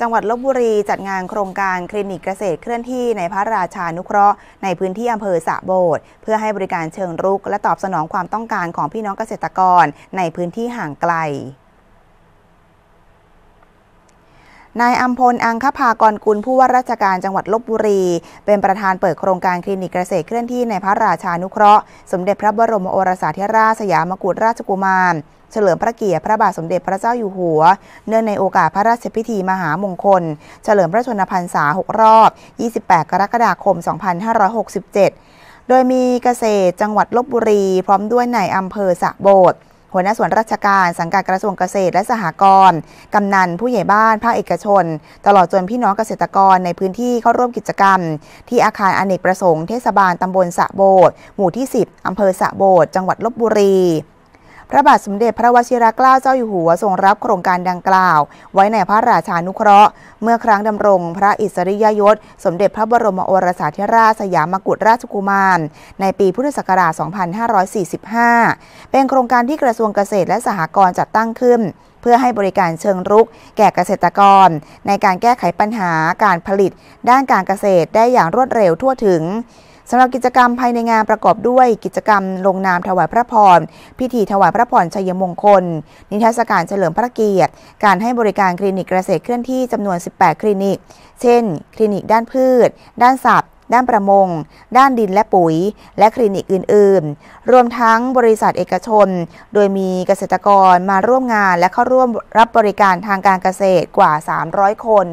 จังหวัดลบบุรีจัดงานโครงการคลินิกเกษตรเคลื่อนที่ในพระราชานุเคราะห์ในพื้นที่อำเภอสะโบดเพื่อให้บริการเชิงรุกและตอบสนองความต้องการของพี่น้องเกษตรกรในพื้นที่ห่างไกลนายอัมพลอังคภากรกุลผู้ว่าราชการจังหวัดลบบุรี เป็นประธานเปิดโครงการคลินิกเกษตรเคลื่อนที่ในพระราชานุเคราะห์ สมเด็จพระบรมโอรสาธิราชสยามกุฎราชกุมารเฉลิมพระเกียรติพระบาทสมเด็จพระเจ้าอยู่หัว เนื่องในโอกาสพระราชพิธีมหามงคล เฉลิมพระชนมพรรษา 6 รอบ 28 กรกฎาคม 2567 โดยมีเกษตรจังหวัดลบบุรีพร้อมด้วยนายอำเภอสะโบดหัวหน้าส่วนราชการสังกัดกระทรวงเกษตรและสหกรณ์กำนันผู้ใหญ่บ้าน ภาคเอกชน ตลอดจนพี่น้องเกษตรกรในพื้นที่เข้าร่วมกิจกรรม ที่อาคารอเนกประสงค์เทศบาลตำบลสะโบดหมู่ที่ 10 อำเภอสะโบดจังหวัดลบบุรีพระบาทสมเด็จพระวชิรเกล้าเจ้าอยู่หัวทรงรับโครงการดังกล่าว ไว้ในพระราชานุเคราะห์ เมื่อครั้งดำรงพระอิสริยยศสมเด็จพระบรมโอรสาธิราชสยามกุฎราชกุมาร ในปีพุทธศักราช 2545 เป็นโครงการที่กระทรวงเกษตรและสหกรณ์จัดตั้งขึ้น เพื่อให้บริการเชิงรุก แก่เกษตรกร ในการแก้ไขปัญหาการผลิต ด้านการเกษตรได้อย่างรวดเร็วทั่วถึงสำหรับกิจกรรมภายในงานประกอบด้วยกิจกรรมลงนามถวายพระพรพิธีถวายพระพรชัยมงคล นิทรรศการเฉลิมพระเกียรติ การให้บริการคลินิกเกษตรเคลื่อนที่จำนวน 18 คลินิก เช่น คลินิกด้านพืช ด้านสั์ด้านประมง ด้านดินและปุ๋ย และคลินิกอื่น ๆ รวมทั้งบริษัทเอกชนโดยมีเกษตรกรมาร่วมงาน และเข้าร่วมรับบริการทางการเกษตรกว่า 300 คน